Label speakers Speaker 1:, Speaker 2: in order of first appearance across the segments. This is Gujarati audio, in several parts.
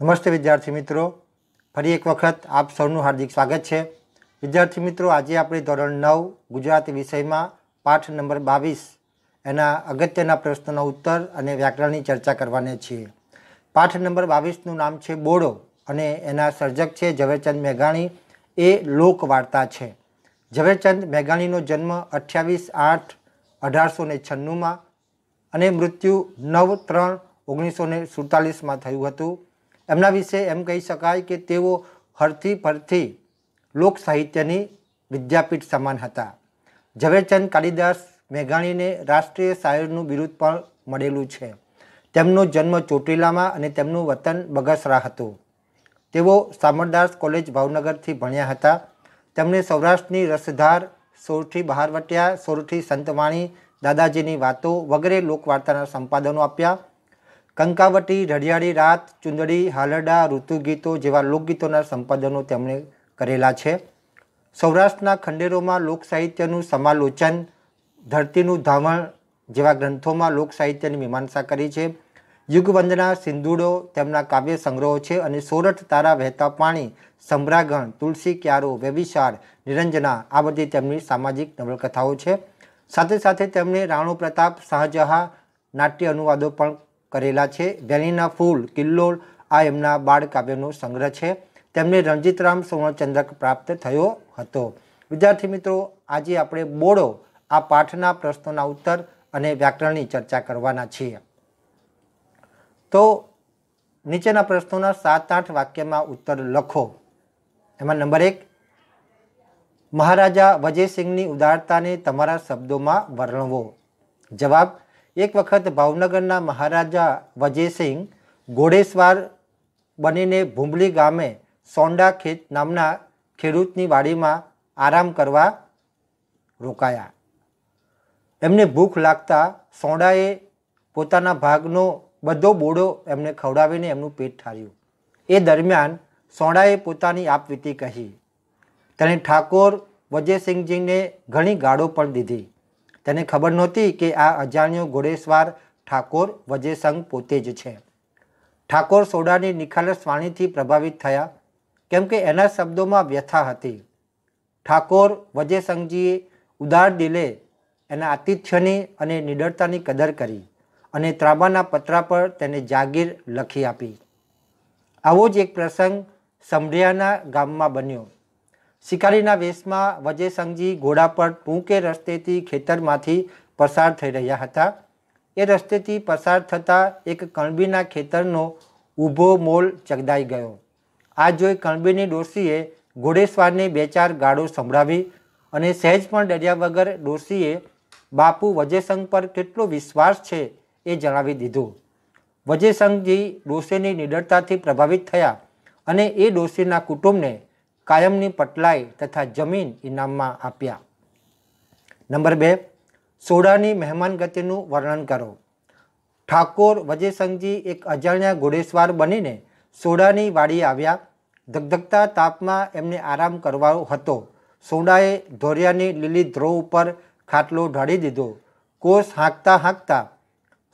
Speaker 1: નમસ્તે વિદ્યાર્થી મિત્રો ફરી એક વખત આપ સૌનું હાર્દિક સ્વાગત છે વિદ્યાર્થી મિત્રો આજે આપણે ધોરણ નવ ગુજરાતી વિષયમાં પાઠ નંબર બાવીસ એના અગત્યના પ્રશ્નોના ઉત્તર અને વ્યાકરણની ચર્ચા કરવાની છીએ પાઠ નંબર બાવીસનું નામ છે બોડો અને એના સર્જક છે ઝવેરચંદ મેઘાણી એ લોકવાર્તા છે ઝવેરચંદ મેઘાણીનો જન્મ અઠ્યાવીસ આઠ અઢારસો ને છન્નુંમાં અને મૃત્યુ નવ ત્રણ ઓગણીસો ને સુડતાલીસમાં થયું હતું એમના વિશે એમ કહી શકાય કે તેઓ હરથી ફરથી લોક સાહિત્યની વિદ્યાપીઠ સમાન હતા ઝવેરચંદ કાલિદાસ મેઘાણીને રાષ્ટ્રીય શાયરનું બિરુદ પણ મળેલું છે તેમનો જન્મ ચોટીલામાં અને તેમનું વતન બગસરા હતું તેઓ સામરદાસ કોલેજ ભાવનગરથી ભણ્યા હતા તેમણે સૌરાષ્ટ્રની રસધાર સોરઠી બહારવટિયા સોરઠી સંતવાણી દાદાજીની વાતો વગેરે લોકવાર્તાના સંપાદનો આપ્યા કંકાવટી રડિયાળી રાત ચુંદડી હાલરડા ઋતુગીતો જેવા લોકગીતોના સંપાદનો તેમણે કરેલા છે સૌરાષ્ટ્રના ખંડેરોમાં લોકસાહિત્યનું સમાલોચન ધરતીનું ધામણ જેવા ગ્રંથોમાં લોકસાહિત્યની મીમાંસા કરી છે યુગવંદના સિંધુડો તેમના કાવ્ય સંગ્રહો છે અને સોરઠ તારા વહેતા પાણી સંભ્રાગણ તુલસી ક્યારો વ્યવિશાળ નિરંજના આ બધી તેમની સામાજિક નવલકથાઓ છે સાથે સાથે તેમણે રાણો પ્રતાપ શાહજહા નાટ્ય અનુવાદો પણ કરેલા છે વેલીના ફૂલ કિલ્લોળ આ એમના બાળકાવ્યનો સંગ્રહ છે તેમને રણજીતરામ સુવર્ણચંદ્રક પ્રાપ્ત થયો હતો વિદ્યાર્થી મિત્રો આજે આપણે બોડો આ પાઠના પ્રશ્નોના ઉત્તર અને વ્યાકરણની ચર્ચા કરવાના છીએ તો નીચેના પ્રશ્નોના સાત આઠ વાક્યમાં ઉત્તર લખો એમાં નંબર એક મહારાજા વજયસિંહની ઉદારતાને તમારા શબ્દોમાં વર્ણવો જવાબ એક વખત ભાવનગરના મહારાજા વજયસિંહ ઘોડેસવાર બનીને ભૂંબલી ગામે સોંડા ખેત નામના ખેડૂતની વાડીમાં આરામ કરવા રોકાયા એમને ભૂખ લાગતા સોંડાએ પોતાના ભાગનો બધો બોડો એમને ખવડાવીને એમનું પેટ ઠાર્યું એ દરમિયાન સોંડાએ પોતાની આપવીતી કહી તેણે ઠાકોર વજયસિંહજીને ઘણી ગાળો પણ દીધી તેને ખબર નહોતી કે આ અજાણ્યો ઘોડેસવાર ઠાકોર વજેસંગ પોતે જ છે ઠાકોર સોડાની નિખાલસ વાણીથી પ્રભાવિત થયા કેમ કે એના શબ્દોમાં વ્યથા હતી ઠાકોર વજેસંગજીએ ઉદાર દિલે એના આતિથ્યની અને નિડરતાની કદર કરી અને ત્રાંબાના પત્રા પર તેને જાગીર લખી આપી આવો જ એક પ્રસંગ સમઢિયાના ગામમાં બન્યો શિકારીના વેશમાં વજેસંગજી ઘોડા પર ટૂંકે રસ્તેથી ખેતરમાંથી પસાર થઈ રહ્યા હતા એ રસ્તેથી પસાર થતાં એક કણબીના ખેતરનો ઊભો મોલ ચગદાઈ ગયો આ જોઈ કણબીની ડોસીએ ઘોડેશ્વરને બે ચાર ગાળો સંભળાવી અને સહેજ પણ ડર્યા વગર ડોશીએ બાપુ વજેસંગ પર કેટલો વિશ્વાસ છે એ જણાવી દીધું વજેસંગજી ડોશીની નિડરતાથી પ્રભાવિત થયા અને એ ડોશીના કુટુંબને કાયમની પટલાઈ તથા જમીન ઇનામમાં આપ્યા નંબર બે સોડાની મહેમાન ગતિનું વર્ણન કરો ઠાકોર વજયસંઘજી એક અજાણ્યા ઘોડેસવાર બનીને સોડાની વાડી આવ્યા ધગધગતા તાપમાં એમને આરામ કરવાનો હતો સોડાએ ધોરિયાની લીલી ધ્રોવ ઉપર ખાટલો ઢાળી દીધો કોષ હાંકતા હાંકતા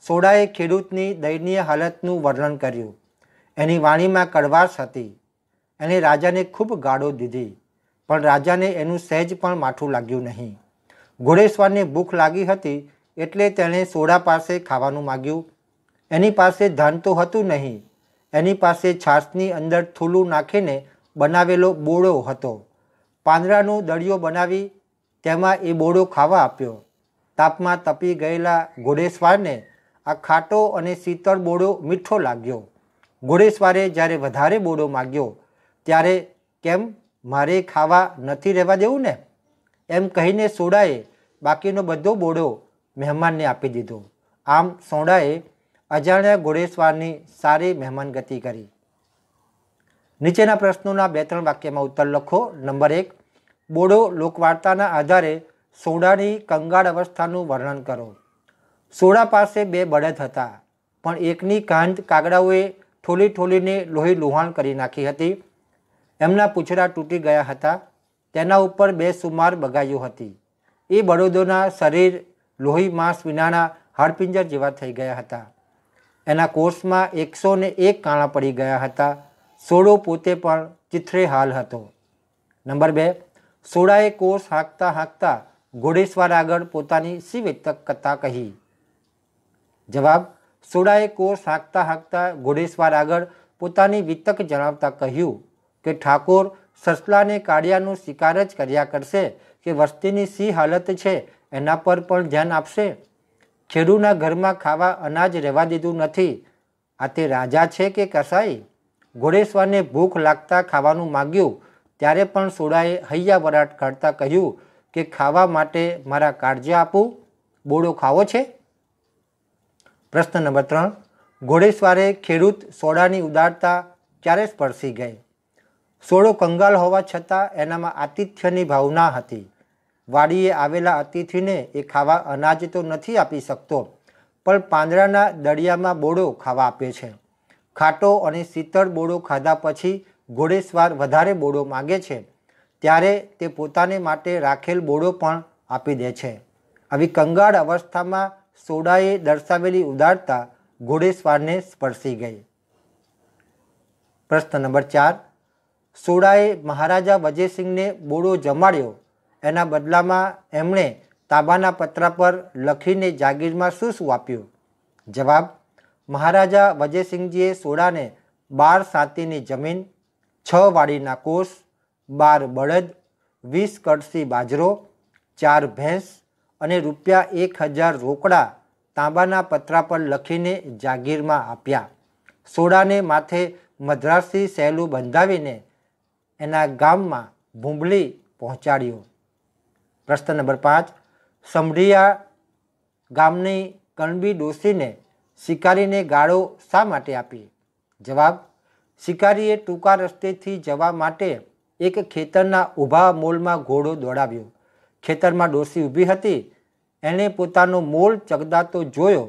Speaker 1: સોડાએ ખેડૂતની દયનીય હાલતનું વર્ણન કર્યું એની વાણીમાં કડવાશ હતી એણે રાજાને ખૂબ ગાળો દીધી પણ રાજાને એનું સહેજ પણ માઠું લાગ્યું નહીં ઘોડેશ્વરને ભૂખ લાગી હતી એટલે તેણે સોડા પાસે ખાવાનું માગ્યું એની પાસે ધન તો હતું નહીં એની પાસે છાશની અંદર થૂલું નાખીને બનાવેલો બોળો હતો પાંદડાનો દળિયો બનાવી તેમાં એ બોળો ખાવા આપ્યો તાપમાં તપી ગયેલા ઘોડેશ્વરને આ ખાટો અને શીતળ બોળો મીઠો લાગ્યો ઘોડેશ્વરે જ્યારે વધારે બોળો માગ્યો ત્યારે કેમ મારે ખાવા નથી રહેવા દેવું ને એમ કહીને સોડાએ બાકીનો બધો બોડો મહેમાનને આપી દીધો આમ સોડાએ અજાણ્યા ઘોડેશ્વરની સારી મહેમાનગતિ કરી નીચેના પ્રશ્નોના બે ત્રણ વાક્યમાં ઉત્તર લખો નંબર એક બોડો લોકવાર્તાના આધારે સોડાની કંગાળ અવસ્થાનું વર્ણન કરો સોડા પાસે બે બળદ હતા પણ એકની કાંધ કાગડાઓએ ઠોલી ઠોલીને લોહી લુહાણ કરી નાખી હતી એમના પૂછડા તૂટી ગયા હતા તેના ઉપર બે સુમાર બગાયું હતી એ બળદોના શરીર લોહી માંસ વિનાના હાડપિંજર જેવા થઈ ગયા હતા એના કોર્સમાં એકસો ને એક કાણા પડી ગયા હતા સોડો પોતે પણ ચિથરે હાલ હતો નંબર બે સોડાએ કોર્સ હાંકતા હાંકતા ઘોડેસ્વાર આગળ પોતાની શી વ્યક્ત કથા કહી જવાબ સોડાએ કોર્સ હાંકતા હાંકતા ઘોડેસ્વાર આગળ પોતાની વિતક જણાવતા કહ્યું કે ઠાકોર સસલાને કાળિયાનું શિકાર જ કર્યા કરશે કે વસ્તીની સી હાલત છે એના પર પણ ધ્યાન આપશે ખેડૂના ઘરમાં ખાવા અનાજ રહેવા દીધું નથી આ તે રાજા છે કે કસાઈ ઘોડેશ્વરને ભૂખ લાગતા ખાવાનું માગ્યું ત્યારે પણ સોડાએ હૈયા વરાટ કાઢતા કહ્યું કે ખાવા માટે મારા કાળજા આપું બોડો ખાવો છે પ્રશ્ન નંબર ત્રણ ઘોડેશ્વરે ખેડૂત સોડાની ઉદારતા ક્યારે સ્પર્શી ગઈ સોળો કંગાલ હોવા છતાં એનામાં આતિથ્યની ભાવના હતી વાડીએ આવેલા અતિથિને એ ખાવા અનાજ તો નથી આપી શકતો પણ પાંદડાના દળિયામાં બોડો ખાવા આપે છે ખાટો અને શીતળ બોળો ખાધા પછી ઘોડેસવાર વધારે બોળો માગે છે ત્યારે તે પોતાને માટે રાખેલ બોળો પણ આપી દે છે આવી કંગાળ અવસ્થામાં સોડાએ દર્શાવેલી ઉદારતા ઘોડેસવારને સ્પર્શી ગઈ પ્રશ્ન નંબર ચાર સોડાએ મહારાજા વજયસિંહને બોળો જમાડ્યો એના બદલામાં એમણે તાંબાના પત્રા પર લખીને જાગીરમાં શું શું આપ્યું જવાબ મહારાજા વજયસિંહજીએ સોડાને બાર સાતીની જમીન છ વાડીના કોષ બાર બળદ વીસ કડસી બાજરો ચાર ભેંસ અને રૂપિયા એક હજાર રોકડા તાંબાના પત્રા પર લખીને જાગીરમાં આપ્યા સોડાને માથે મદ્રાસી સહેલું બંધાવીને એના ગામમાં ભૂંબલી પહોંચાડ્યો પ્રશ્ન નંબર પાંચ સમઢિયા ગામની કણબી ડોસીને શિકારીને ગાળો શા માટે આપી જવાબ શિકારીએ ટૂંકા રસ્તેથી જવા માટે એક ખેતરના ઊભા મોલમાં ઘોડો દોડાવ્યો ખેતરમાં ડોસી ઊભી હતી એણે પોતાનો મોલ ચગદાતો જોયો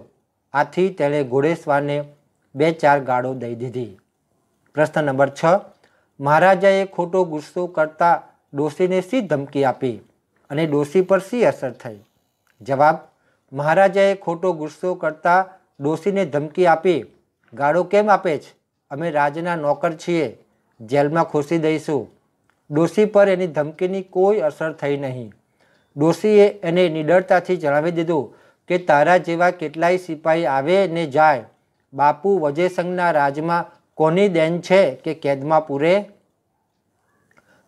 Speaker 1: આથી તેણે ઘોડેશ્વારને બે ચાર ગાળો દઈ દીધી પ્રશ્ન નંબર છ મહારાજાએ ખોટો ગુસ્સો કરતા ડોશીને શી ધમકી આપી અને ડોશી પર શી અસર થઈ જવાબ મહારાજાએ ખોટો ગુસ્સો કરતા ડોશીને ધમકી આપી ગાળો કેમ આપે છે અમે રાજના નોકર છીએ જેલમાં ખોસી દઈશું ડોશી પર એની ધમકીની કોઈ અસર થઈ નહીં ડોશીએ એને નિડરતાથી જણાવી દીધું કે તારા જેવા કેટલાય સિપાહી આવે ને જાય બાપુ વજયસંઘના રાજમાં કોની દેન છે કે કેદમાં પૂરે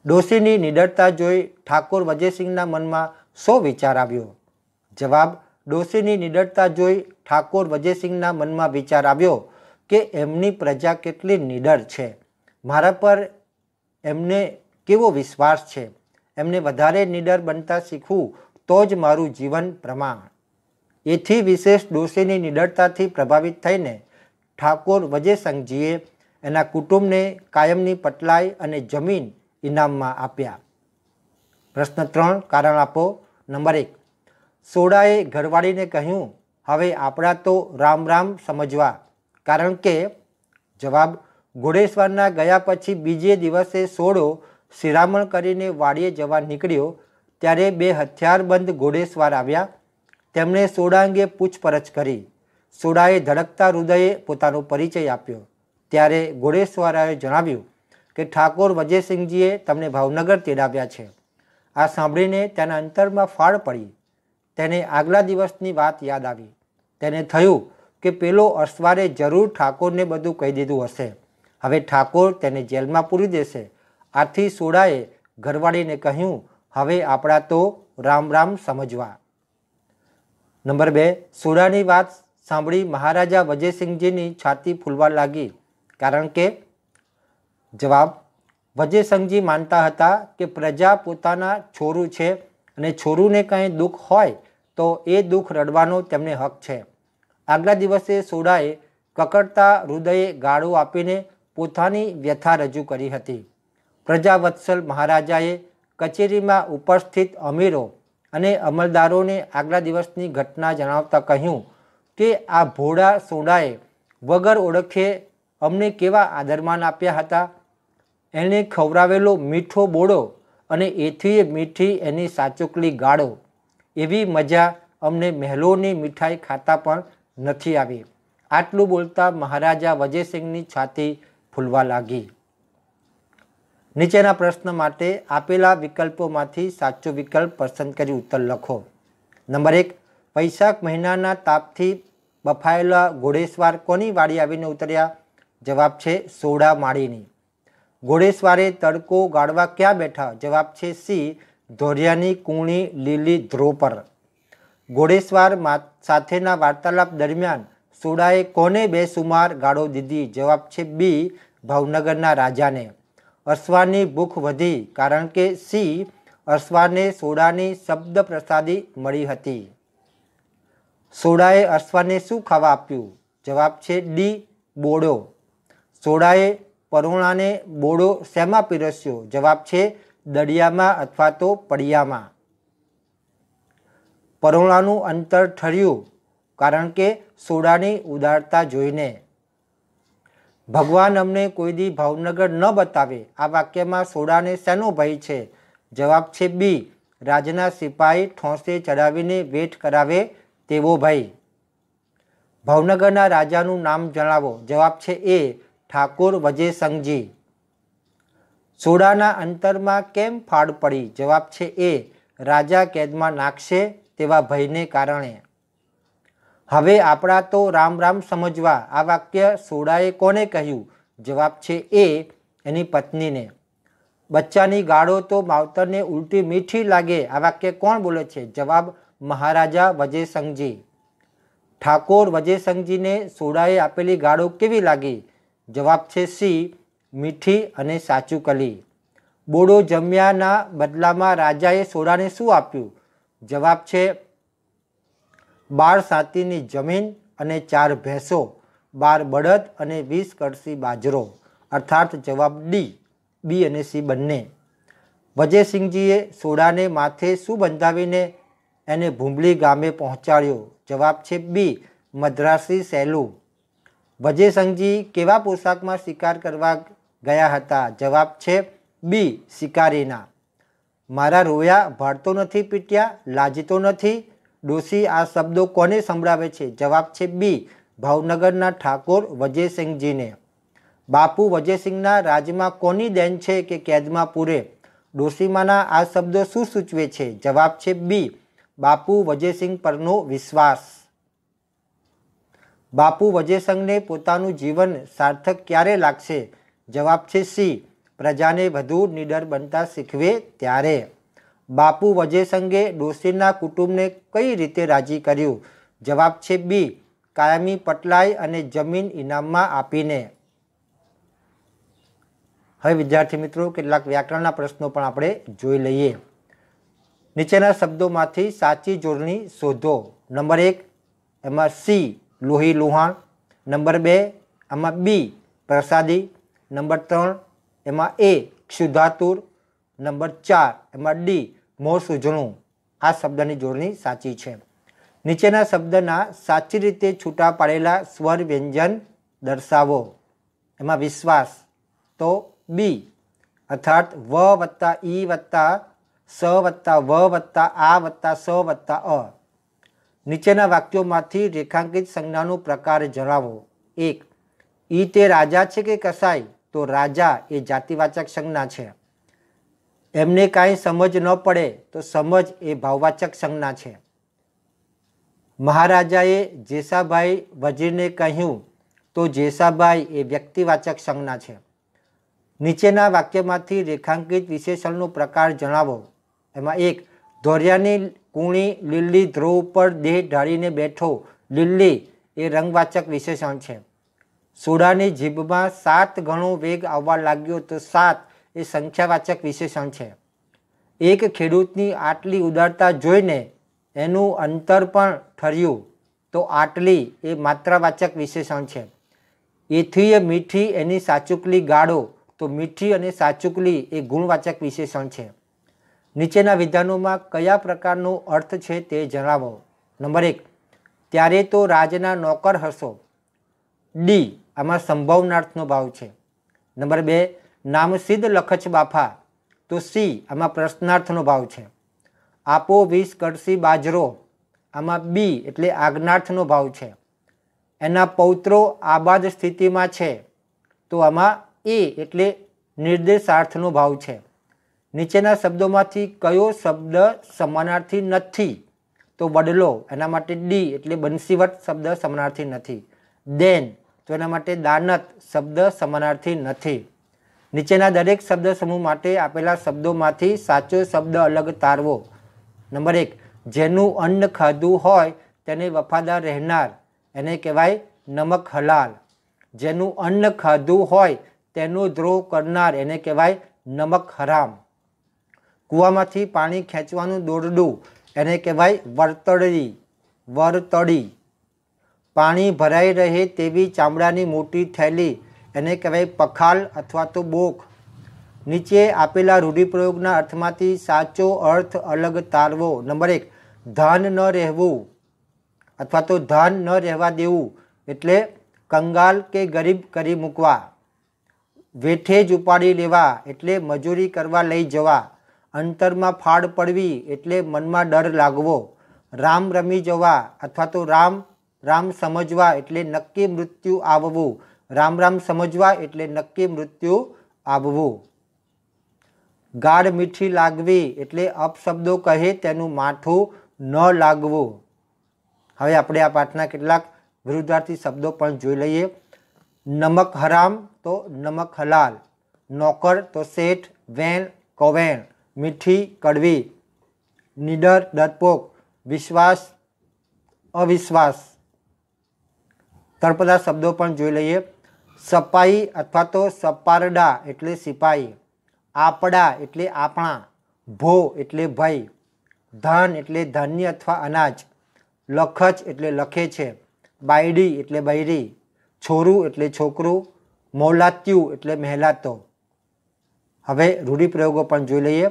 Speaker 1: ડોશીની નિડરતા જોઈ ઠાકોર વજયસિંહના મનમાં શો વિચાર આવ્યો જવાબ ડોશીની નિડરતા જોઈ ઠાકોર વજયસિંહના મનમાં વિચાર આવ્યો કે એમની પ્રજા કેટલી નિડર છે મારા પર એમને કેવો વિશ્વાસ છે એમને વધારે નિડર બનતા શીખવું તો જ મારું જીવન પ્રમાણ એથી વિશેષ ડોશીની નિડરતાથી પ્રભાવિત થઈને ઠાકોર વજયસંઘજીએ એના કુટુંબને કાયમની પટલાઈ અને જમીન ઇનામમાં આપ્યા પ્રશ્ન ત્રણ કારણ આપો નંબર એક સોડાએ ઘરવાળીને કહ્યું હવે આપણા તો રામ રામ સમજવા કારણ કે જવાબ ઘોડેશ્વરના ગયા પછી બીજે દિવસે સોડો શિરામણ કરીને વાડીએ જવા નીકળ્યો ત્યારે બે હથિયારબંધ ઘોડેશ્વર આવ્યા તેમણે સોડા અંગે પૂછપરછ કરી સોડાએ ધડકતા હૃદયે પોતાનો પરિચય આપ્યો ત્યારે ઘોડેશ્વરાએ જણાવ્યું કે ઠાકોર વજયસિંહજીએ તમને ભાવનગર તેડાવ્યા છે આ સાંભળીને તેના અંતરમાં ફાળ પડી તેને આગલા દિવસની વાત યાદ આવી તેને થયું કે પેલો અસવારે જરૂર ઠાકોરને બધું કહી દીધું હશે હવે ઠાકોર તેને જેલમાં પૂરી દેશે આથી સોડાએ ઘરવાળીને કહ્યું હવે આપણા તો રામ રામ સમજવા નંબર બે સોડાની વાત સાંભળી મહારાજા વજયસિંહજીની છાતી ફૂલવા લાગી કારણ કે જવાબ વજયસંઘજી માનતા હતા કે પ્રજા પોતાના છોરું છે અને છોરુંને કંઈ દુઃખ હોય તો એ દુઃખ રડવાનો તેમને હક છે આગલા દિવસે સોડાએ કકડતા હૃદયે ગાળો આપીને પોતાની વ્યથા રજૂ કરી હતી પ્રજાવત્સલ મહારાજાએ કચેરીમાં ઉપસ્થિત અમીરો અને અમલદારોને આગલા દિવસની ઘટના જણાવતા કહ્યું કે આ ભોળા સોડાએ વગર ઓળખે અમને કેવા આદરમાન આપ્યા હતા એણે ખવરાવેલો મીઠો બોળો અને એથી મીઠી એની સાચોકલી ગાળો એવી મજા અમને મહેલોની મીઠાઈ ખાતા પણ નથી આવી આટલું બોલતા મહારાજા વજયસિંહની છાતી ફૂલવા લાગી નીચેના પ્રશ્ન માટે આપેલા વિકલ્પોમાંથી સાચો વિકલ્પ પસંદ કરી ઉત્તર લખો નંબર એક વૈશાખ મહિનાના તાપથી બફાયેલા ઘોડેસવાર કોની વાડી આવીને ઉતર્યા જવાબ છે સોડા માળીની ઘોડેસવારે તડકો ગાળવા ક્યાં બેઠા જવાબ છે સી ધોરિયાની કુણી લીલી ધ્રો પર ઘોડેસવાર સાથેના વાર્તાલાપ દરમિયાન સોડાએ કોને બેસુમાર ગાળો દીધી જવાબ છે બી ભાવનગરના રાજાને અશ્વાની ભૂખ વધી કારણ કે સી અશ્વાને સોડાની શબ્દ પ્રસાદી મળી હતી સોડાએ અશ્વાને શું ખાવા આપ્યું જવાબ છે ડી બોડો સોડાએ પરોણાને બોળો શેમાં પીરસ્યો જવાબ છે દડિયામાં અથવા તો પડિયામાં પરોણાનું અંતર ઠર્યું કારણ કે સોડાની ઉદારતા જોઈને ભગવાન અમને કોઈ દી ભાવનગર ન બતાવે આ વાક્યમાં સોડાને શેનો ભય છે જવાબ છે બી રાજના સિપાહી ઠોંસે ચડાવીને વેઠ કરાવે તેવો ભય ભાવનગરના રાજાનું નામ જણાવો જવાબ છે એ ઠાકોર વજેસંગજી સોડાના અંતરમાં કેમ ફાળ પડી જવાબ છે એ રાજા કેદમાં નાખશે તેવા ભયને કારણે હવે આપણા તો રામ રામ સમજવા આ વાક્ય સોડાએ કોને કહ્યું જવાબ છે એ એની પત્નીને બચ્ચાની ગાળો તો માવતરને ઉલટી મીઠી લાગે આ વાક્ય કોણ બોલે છે જવાબ મહારાજા વજેસંગજી ઠાકોર વજેસંગજીને સોડાએ આપેલી ગાળો કેવી લાગી જવાબ છે સી મીઠી અને સાચું કલી બોડો જમ્યાના બદલામાં રાજાએ સોડાને શું આપ્યું જવાબ છે બાર સાતીની જમીન અને ચાર ભેંસો બાર બળદ અને વીસ કળસી બાજરો અર્થાત જવાબ ડી બી અને સી બંને વજયસિંહજીએ સોડાને માથે શું બંધાવીને એને ભૂંબલી ગામે પહોંચાડ્યો જવાબ છે બી મદ્રાસી સહેલું વજેસંઘજી કેવા પોશાકમાં શિકાર કરવા ગયા હતા જવાબ છે બી શિકારીના મારા રોયા ભાડતો નથી પીટ્યા લાજતો નથી ડોશી આ શબ્દો કોને સંભળાવે છે જવાબ છે બી ભાવનગરના ઠાકોર વજયસિંહજીને બાપુ વજયસિંહના રાજમાં કોની દેન છે કે કેદમાં પૂરે ડોશીમાના આ શબ્દો શું સૂચવે છે જવાબ છે બી બાપુ વજયસિંહ પરનો વિશ્વાસ બાપુ વજેસંઘને પોતાનું જીવન સાર્થક ક્યારે લાગશે જવાબ છે સી પ્રજાને વધુ નિડર બનતા શીખવે ત્યારે બાપુ વજેસંઘે ડોશીના કુટુંબને કઈ રીતે રાજી કર્યું જવાબ છે બી કાયમી પટલાય અને જમીન ઇનામમાં આપીને હવે વિદ્યાર્થી મિત્રો કેટલાક વ્યાકરણના પ્રશ્નો પણ આપણે જોઈ લઈએ નીચેના શબ્દોમાંથી સાચી જોડણી શોધો નંબર એક એમાં સી લોહી લુહાણ નંબર બે આમાં બી પ્રસાદી નંબર ત્રણ એમાં એ ક્ષુધાતુર નંબર ચાર એમાં ડી મોર સૂઝણું આ શબ્દની જોડણી સાચી છે નીચેના શબ્દના સાચી રીતે છૂટા પાડેલા સ્વર વ્યંજન દર્શાવો એમાં વિશ્વાસ તો બી અર્થાત વ વત્તા ઈ વત્તા સ વત્તા વ વત્તા આ વત્તા સ વત્તા અ નીચેના વાક્યોમાંથી રેખાંકિત સંજ્ઞાનો પ્રકાર જણાવો એક ઈ તે રાજા છે કે કસાઈ તો રાજા એ જાતિવાચક સંજ્ઞા છે એમને કાંઈ સમજ ન પડે તો સમજ એ ભાવવાચક સંજ્ઞા છે મહારાજાએ જેસાભાઈ વજીરને કહ્યું તો જેસાભાઈ એ વ્યક્તિવાચક સંજ્ઞા છે નીચેના વાક્યમાંથી રેખાંકિત વિશેષણનો પ્રકાર જણાવો એમાં એક ધોરિયાની કુણી લીલી ધ્રુવ પર દેહ ઢાળીને બેઠો લીલી એ રંગવાચક વિશેષણ છે સોડાની જીભમાં સાત ગણો વેગ આવવા લાગ્યો તો સાત એ સંખ્યાવાચક વિશેષણ છે એક ખેડૂતની આટલી ઉદારતા જોઈને એનું અંતર પણ ઠર્યું તો આટલી એ માત્રાવાચક વિશેષણ છે એથી એ મીઠી એની સાચુકલી ગાળો તો મીઠી અને સાચુકલી એ ગુણવાચક વિશેષણ છે નીચેના વિધાનોમાં કયા પ્રકારનો અર્થ છે તે જણાવો નંબર એક ત્યારે તો રાજના નોકર હશો ડી આમાં સંભવનાર્થનો ભાવ છે નંબર બે નામસિદ્ધ લખચ બાફા તો સી આમાં પ્રશ્નાર્થનો ભાવ છે આપો વીસ કડસી બાજરો આમાં બી એટલે આજ્ઞાર્થનો ભાવ છે એના પૌત્રો આબાદ સ્થિતિમાં છે તો આમાં એ એટલે નિર્દેશાર્થનો ભાવ છે નીચેના શબ્દોમાંથી કયો શબ્દ સમાનાર્થી નથી તો બદલો એના માટે ડી એટલે બંસીવટ શબ્દ સમાનાર્થી નથી દેન તો એના માટે દાનત શબ્દ સમાનાર્થી નથી નીચેના દરેક શબ્દ સમૂહ માટે આપેલા શબ્દોમાંથી સાચો શબ્દ અલગ તારવો નંબર એક જેનું અન્ન ખાધું હોય તેને વફાદાર રહેનાર એને કહેવાય નમક હલાલ જેનું અન્ન ખાધું હોય તેનો દ્રોહ કરનાર એને કહેવાય નમક હરામ કૂવામાંથી પાણી ખેંચવાનું દોરડું એને કહેવાય વર્તળી વરતડી પાણી ભરાઈ રહે તેવી ચામડાની મોટી થેલી એને કહેવાય પખાલ અથવા તો બોક નીચે આપેલા રૂઢિપ્રયોગના અર્થમાંથી સાચો અર્થ અલગ તારવો નંબર એક ધન ન રહેવું અથવા તો ધન ન રહેવા દેવું એટલે કંગાલ કે ગરીબ કરી મૂકવા વેઠે જ ઉપાડી લેવા એટલે મજૂરી કરવા લઈ જવા અંતરમાં ફાળ પડવી એટલે મનમાં ડર લાગવો રામ રમી જવા અથવા તો રામ રામ સમજવા એટલે નક્કી મૃત્યુ આવવું રામ રામ સમજવા એટલે નક્કી મૃત્યુ આવવું ગાઢ મીઠી લાગવી એટલે અપશબ્દો કહે તેનું માથું ન લાગવું હવે આપણે આ પાઠના કેટલાક વિરુદ્ધાર્થી શબ્દો પણ જોઈ લઈએ નમક હરામ તો નમક હલાલ નોકર તો શેઠ વેણ કવેણ મીઠી કડવી નીડર ડરપોક વિશ્વાસ અવિશ્વાસ તળપદા શબ્દો પણ જોઈ લઈએ સપાઈ અથવા તો સપારડા એટલે સિપાઈ આપડા એટલે આપણા ભો એટલે ભય ધન એટલે ધાન્ય અથવા અનાજ લખચ એટલે લખે છે બાયડી એટલે બૈરી છોરું એટલે છોકરું મોલાત્યું એટલે મહેલાતો હવે રૂઢિપ્રયોગો પણ જોઈ લઈએ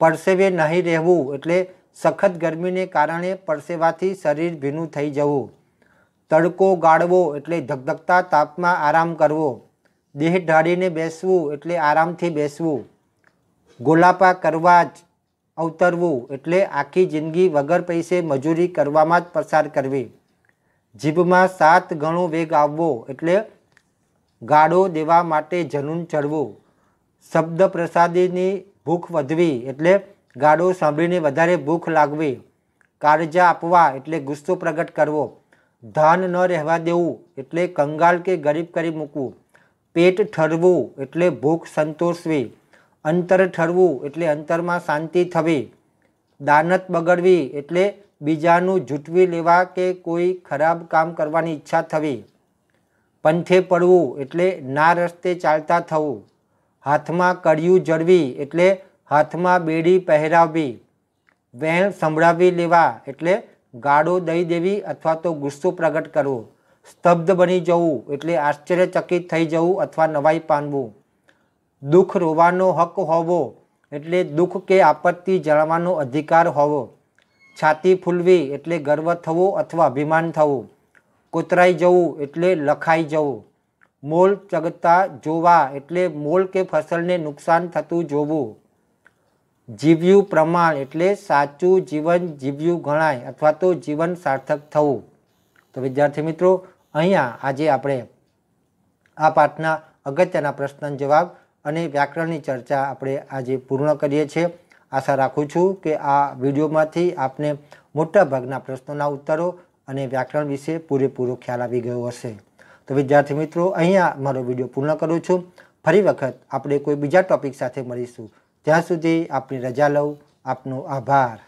Speaker 1: પરસેવે નહીં રહેવું એટલે સખત ગરમીને કારણે પરસેવાથી શરીર ભીનું થઈ જવું તડકો ગાળવો એટલે ધગધગતા તાપમાં આરામ કરવો દેહ ઢાળીને બેસવું એટલે આરામથી બેસવું ગોલાપા કરવા જ અવતરવું એટલે આખી જિંદગી વગર પૈસે મજૂરી કરવામાં જ પસાર કરવી જીભમાં સાત ગણો વેગ આવવો એટલે ગાડો દેવા માટે જનૂન ચડવું શબ્દ પ્રસાદીની ભૂખ વધવી એટલે ગાળો સાંભળીને વધારે ભૂખ લાગવી કાળજા આપવા એટલે ગુસ્સો પ્રગટ કરવો ધાન ન રહેવા દેવું એટલે કંગાલ કે ગરીબ કરી મૂકવું પેટ ઠરવું એટલે ભૂખ સંતોષવી અંતર ઠરવું એટલે અંતરમાં શાંતિ થવી દાનત બગડવી એટલે બીજાનું જૂટવી લેવા કે કોઈ ખરાબ કામ કરવાની ઈચ્છા થવી પંથે પડવું એટલે ના રસ્તે ચાલતા થવું હાથમાં કડિયું જડવી એટલે હાથમાં બેડી પહેરાવવી વહેણ સંભળાવી લેવા એટલે ગાળો દઈ દેવી અથવા તો ગુસ્સો પ્રગટ કરવો સ્તબ્ધ બની જવું એટલે આશ્ચર્યચકિત થઈ જવું અથવા નવાઈ પામવું દુઃખ રોવાનો હક હોવો એટલે દુઃખ કે આપત્તિ જણાવવાનો અધિકાર હોવો છાતી ફૂલવી એટલે ગર્વ થવો અથવા અભિમાન થવું કોતરાઈ જવું એટલે લખાઈ જવું મોલ ચગતા જોવા એટલે મોલ કે ફસલને નુકસાન થતું જોવું જીવ્યું પ્રમાણ એટલે સાચું જીવન જીવ્યું ગણાય અથવા તો જીવન સાર્થક થવું તો વિદ્યાર્થી મિત્રો અહીંયા આજે આપણે આ પાઠના અગત્યના પ્રશ્ન જવાબ અને વ્યાકરણની ચર્ચા આપણે આજે પૂર્ણ કરીએ છીએ આશા રાખું છું કે આ વિડીયોમાંથી આપને મોટાભાગના પ્રશ્નોના ઉત્તરો અને વ્યાકરણ વિશે પૂરેપૂરો ખ્યાલ આવી ગયો હશે તો વિદ્યાર્થી મિત્રો અહીંયા મારો વિડીયો પૂર્ણ કરું છું ફરી વખત આપણે કોઈ બીજા ટોપિક સાથે મળીશું ત્યાં સુધી આપની રજા લઉં આપનો આભાર